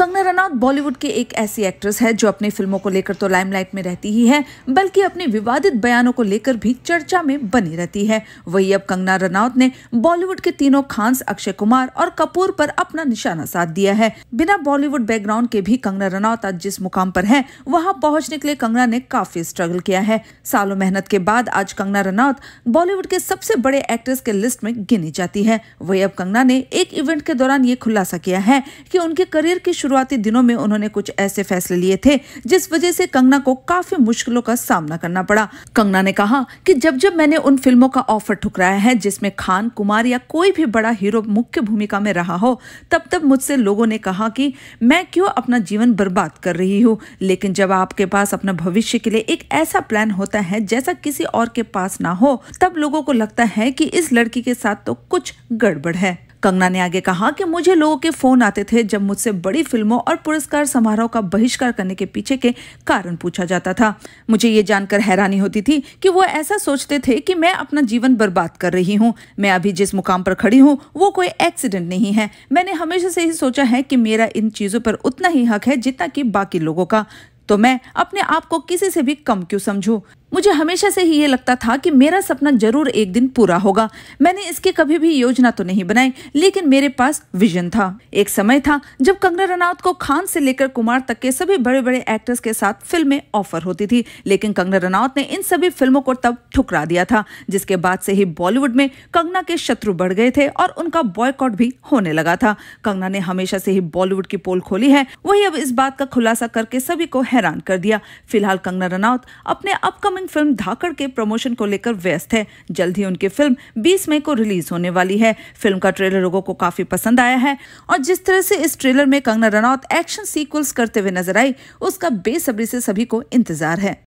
कंगना रनौत बॉलीवुड के एक ऐसी एक्ट्रेस है जो अपनी फिल्मों को लेकर तो लाइमलाइट में रहती ही है बल्कि अपने विवादित बयानों को लेकर भी चर्चा में बनी रहती है वही अब कंगना रनौत ने बॉलीवुड के तीनों खान्स अक्षय कुमार और कपूर पर अपना निशाना साध दिया है बिना बॉलीवुड बैकग्राउंड के भी कंगना रनौत आज जिस मुकाम पर है वहाँ पहुँचने के लिए कंगना ने काफी स्ट्रगल किया है सालों मेहनत के बाद आज कंगना रनौत बॉलीवुड के सबसे बड़े एक्ट्रेस के लिस्ट में गिनी जाती है वही अब कंगना ने एक इवेंट के दौरान ये खुलासा किया है की उनके करियर की शुरुआती दिनों में उन्होंने कुछ ऐसे फैसले लिए थे जिस वजह से कंगना को काफी मुश्किलों का सामना करना पड़ा कंगना ने कहा कि जब जब मैंने उन फिल्मों का ऑफर ठुकराया है जिसमें खान कुमार या कोई भी बड़ा हीरो मुख्य भूमिका में रहा हो तब तब मुझसे लोगों ने कहा कि मैं क्यों अपना जीवन बर्बाद कर रही हूँ लेकिन जब आपके पास अपना भविष्य के लिए एक ऐसा प्लान होता है जैसा किसी और के पास ना हो तब लोगों को लगता है कि इस लड़की के साथ तो कुछ गड़बड़ है कंगना ने आगे कहा कि मुझे लोगों के फोन आते थे जब मुझसे बड़ी फिल्मों और पुरस्कार समारोह का बहिष्कार करने के पीछे के कारण पूछा जाता था मुझे ये जानकर हैरानी होती थी कि वो ऐसा सोचते थे कि मैं अपना जीवन बर्बाद कर रही हूँ मैं अभी जिस मुकाम पर खड़ी हूँ वो कोई एक्सीडेंट नहीं है मैंने हमेशा से ही सोचा है कि मेरा इन चीज़ों पर उतना ही हक है जितना कि बाकी लोगों का तो मैं अपने आप को किसी से भी कम क्यों समझूं मुझे हमेशा से ही ये लगता था कि मेरा सपना जरूर एक दिन पूरा होगा मैंने इसकी कभी भी योजना तो नहीं बनाई लेकिन मेरे पास विजन था एक समय था जब कंगना रनौत को खान से लेकर कुमार तक के सभी बड़े बड़े एक्टर्स के साथ फिल्में ऑफर होती थी लेकिन कंगना रनौत ने इन सभी फिल्मों को तब ठुकरा दिया था जिसके बाद से ही बॉलीवुड में कंगना के शत्रु बढ़ गए थे और उनका बॉयकॉट भी होने लगा था कंगना ने हमेशा से ही बॉलीवुड की पोल खोली है वही अब इस बात का खुलासा करके सभी को हैरान कर दिया फिलहाल कंगना रनौत अपने अपकमिंग अपकमिंग फिल्म धाकड़ के प्रमोशन को लेकर व्यस्त है जल्द ही उनकी फिल्म 20 मई को रिलीज होने वाली है फिल्म का ट्रेलर लोगों को काफी पसंद आया है और जिस तरह से इस ट्रेलर में कंगना रनौत एक्शन सीक्वल्स करते हुए नजर आई उसका बेसब्री से सभी को इंतजार है